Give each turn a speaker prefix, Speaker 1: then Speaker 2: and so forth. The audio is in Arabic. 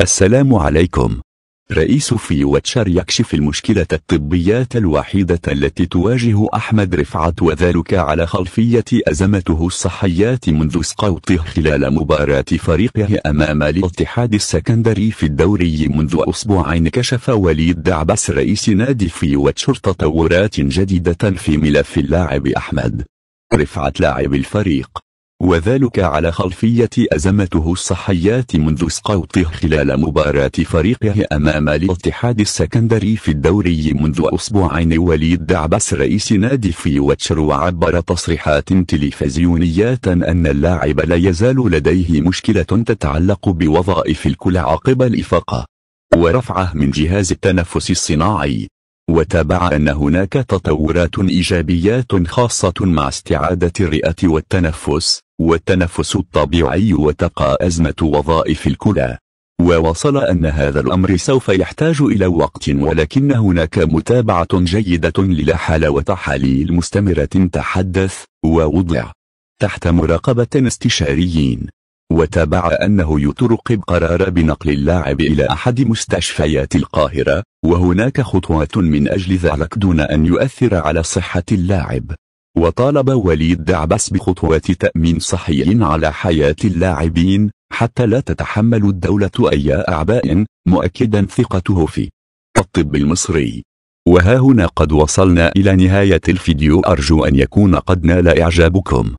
Speaker 1: السلام عليكم رئيس في واتشر يكشف المشكلة الطبية الوحيدة التي تواجه أحمد رفعت وذلك على خلفية أزمته الصحية منذ سقوطه خلال مباراة فريقه أمام الاتحاد السكندري في الدوري منذ أسبوعين كشف وليد دعبس رئيس نادي في واتشر تطورات جديدة في ملف اللاعب أحمد رفعت لاعب الفريق وذلك على خلفية أزمته الصحية منذ سقوطه خلال مباراة فريقه أمام الاتحاد السكندري في الدوري منذ أسبوعين وليد دعبس رئيس نادي في واتشر عبر تصريحات تلفزيونية أن اللاعب لا يزال لديه مشكلة تتعلق بوظائف الكلى عقب الإفاقة ورفعه من جهاز التنفس الصناعي وتابع أن هناك تطورات إيجابيات خاصة مع استعادة الرئة والتنفس والتنفس الطبيعي وتقى أزمة وظائف الكلى ووصل أن هذا الأمر سوف يحتاج إلى وقت ولكن هناك متابعة جيدة للحالة وتحاليل مستمرة تحدث ووضع تحت مراقبة استشاريين وتابع أنه يترقب قرار بنقل اللاعب إلى أحد مستشفيات القاهرة وهناك خطوات من أجل ذلك دون أن يؤثر على صحة اللاعب وطالب وليد دعبس بخطوات تأمين صحي على حياة اللاعبين حتى لا تتحمل الدولة أي أعباء مؤكدا ثقته في الطب المصري وها هنا قد وصلنا إلى نهاية الفيديو أرجو أن يكون قد نال إعجابكم